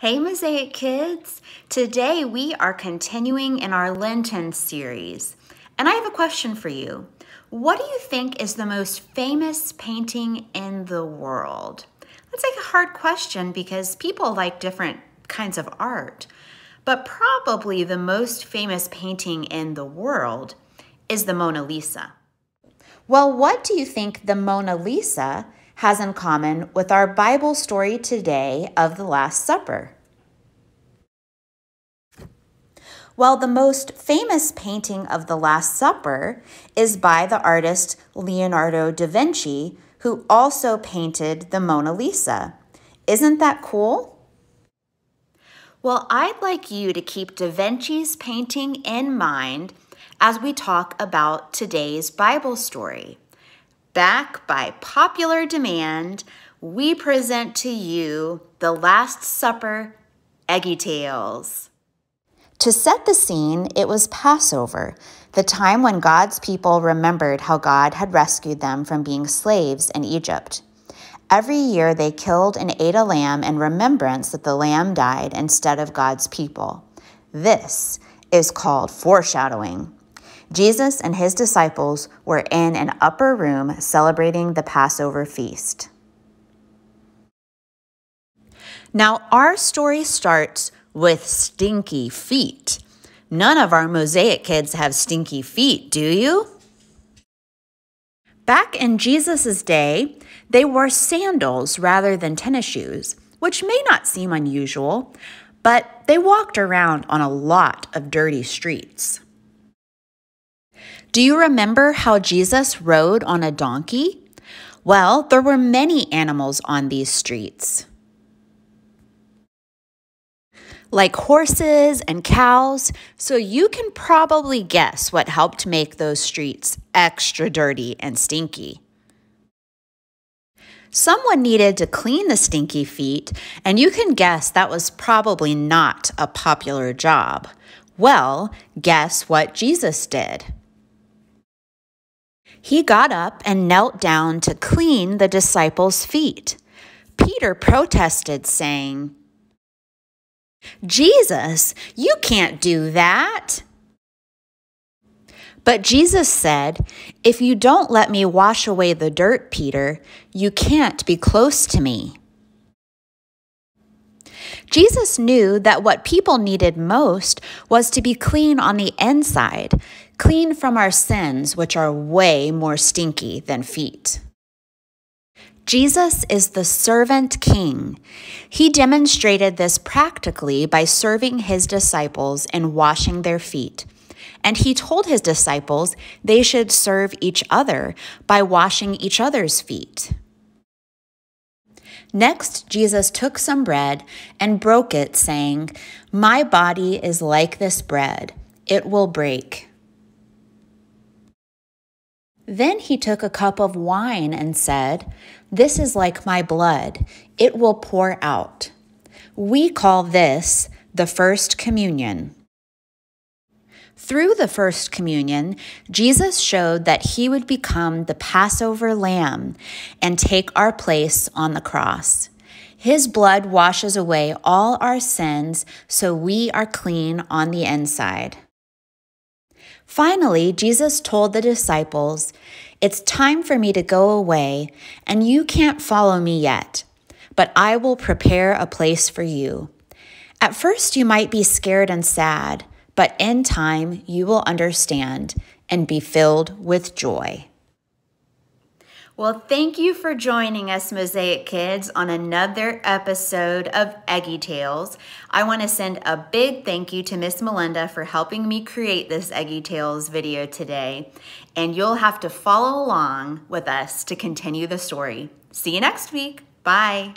Hey, Mosaic Kids! Today we are continuing in our Lenten series, and I have a question for you. What do you think is the most famous painting in the world? That's like a hard question because people like different kinds of art, but probably the most famous painting in the world is the Mona Lisa. Well, what do you think the Mona Lisa has in common with our Bible story today of the Last Supper? Well, the most famous painting of the Last Supper is by the artist Leonardo da Vinci, who also painted the Mona Lisa. Isn't that cool? Well, I'd like you to keep Da Vinci's painting in mind as we talk about today's Bible story back by popular demand, we present to you the Last Supper Eggy Tales. To set the scene, it was Passover, the time when God's people remembered how God had rescued them from being slaves in Egypt. Every year they killed and ate a lamb in remembrance that the lamb died instead of God's people. This is called foreshadowing. Jesus and his disciples were in an upper room celebrating the Passover feast. Now, our story starts with stinky feet. None of our Mosaic kids have stinky feet, do you? Back in Jesus' day, they wore sandals rather than tennis shoes, which may not seem unusual, but they walked around on a lot of dirty streets. Do you remember how Jesus rode on a donkey? Well, there were many animals on these streets. Like horses and cows, so you can probably guess what helped make those streets extra dirty and stinky. Someone needed to clean the stinky feet, and you can guess that was probably not a popular job. Well, guess what Jesus did? He got up and knelt down to clean the disciples' feet. Peter protested, saying, Jesus, you can't do that. But Jesus said, If you don't let me wash away the dirt, Peter, you can't be close to me. Jesus knew that what people needed most was to be clean on the inside, clean from our sins, which are way more stinky than feet. Jesus is the servant king. He demonstrated this practically by serving his disciples and washing their feet. And he told his disciples they should serve each other by washing each other's feet. Next, Jesus took some bread and broke it, saying, My body is like this bread, it will break. Then he took a cup of wine and said, This is like my blood, it will pour out. We call this the First Communion. Through the first communion, Jesus showed that he would become the Passover lamb and take our place on the cross. His blood washes away all our sins, so we are clean on the inside. Finally, Jesus told the disciples, It's time for me to go away, and you can't follow me yet, but I will prepare a place for you. At first, you might be scared and sad but in time you will understand and be filled with joy. Well, thank you for joining us, Mosaic Kids, on another episode of Eggy Tales. I want to send a big thank you to Miss Melinda for helping me create this Eggy Tales video today. And you'll have to follow along with us to continue the story. See you next week. Bye.